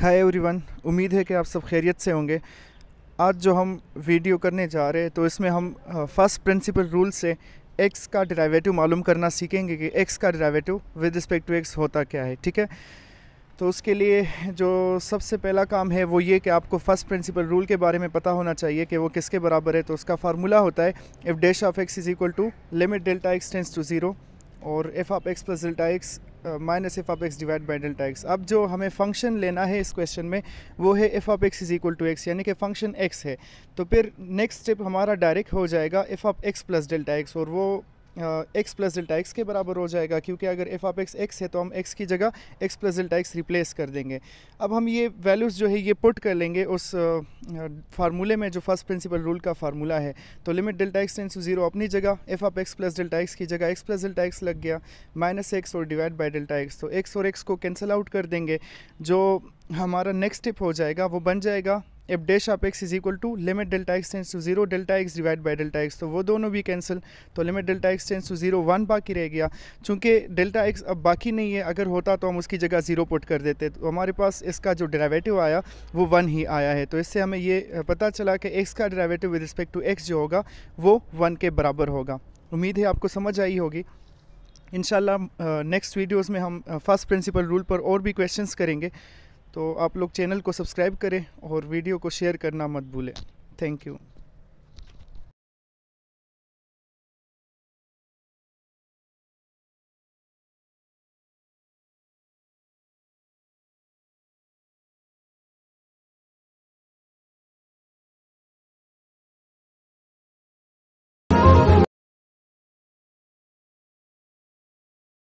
hi everyone उम्मीद है कि आप सब खैरियत से होंगे आज जो हम वीडियो करने जा रहे हैं तो इसमें हम फर्स्ट प्रिंसिपल रूल से एक्स का डिराइवेटिव मालूम करना सीखेंगे कि एक्स का derivative with respect to x होता क्या है ठीक है तो उसके लिए जो सबसे पहला काम है वो ये कि आपको फर्स्ट प्रिंसिपल रूल के बारे में पता होना चाहिए कि वो किसके बराबर है तो उसका फार्मूला होता है f dash of x is equal to limit delta x tends to zero और f of x plus delta x minus f of x divide by delta x अब जो हमें फंक्शन लेना है इस क्वेश्चन में वो है f of x is equal to x यानी कि फंक्शन एक्स है तो फिर नेक्स्ट स्टेप हमारा डायरेक्ट हो जाएगा f of x plus delta x और वो एक्स प्लस डेल्टा एक्स के बराबर हो जाएगा क्योंकि अगर एफ ऑफ एक्स एक्स है तो हम एक्स की जगह x plus delta x replace कर देंगे अब हम ये वैल्यूज़ जो है ये पुट कर लेंगे उस फार्मूले में जो फर्स्ट प्रिंसिपल रूल का फार्मूला है तो limit delta x tends to zero अपनी जगह f of x plus delta x की जगह एक्स प्लस डेल्टा एक्स लग गया माइनस एक्स और डिवाइड बाई डेल्टा एक्स तो एक्स और एक्स को कैंसिल आउट कर देंगे जो हमारा नेक्स्ट स्टेप हो जाएगा वो बन जाएगा f dash of x is equal to limit delta x tends to zero delta x divide by delta x तो वो दोनों भी कैंसिल तो limit delta x tends to zero one बाकी रह गया चूंकि डेल्टा एक्स अब बाकी नहीं है अगर होता तो हम उसकी जगह ज़ीरो पुट कर देते तो हमारे पास इसका जो डेरावेटिव आया वो वन ही आया है तो इससे हमें ये पता चला कि एक्स का derivative with respect to x जो होगा वो वन के बराबर होगा उम्मीद है आपको समझ आई होगी इन नेक्स्ट वीडियोज़ में हम फ़र्स्ट प्रिंसिपल रूल पर और भी क्वेश्चंस करेंगे तो आप लोग चैनल को सब्सक्राइब करें और वीडियो को शेयर करना मत भूलें थैंक यू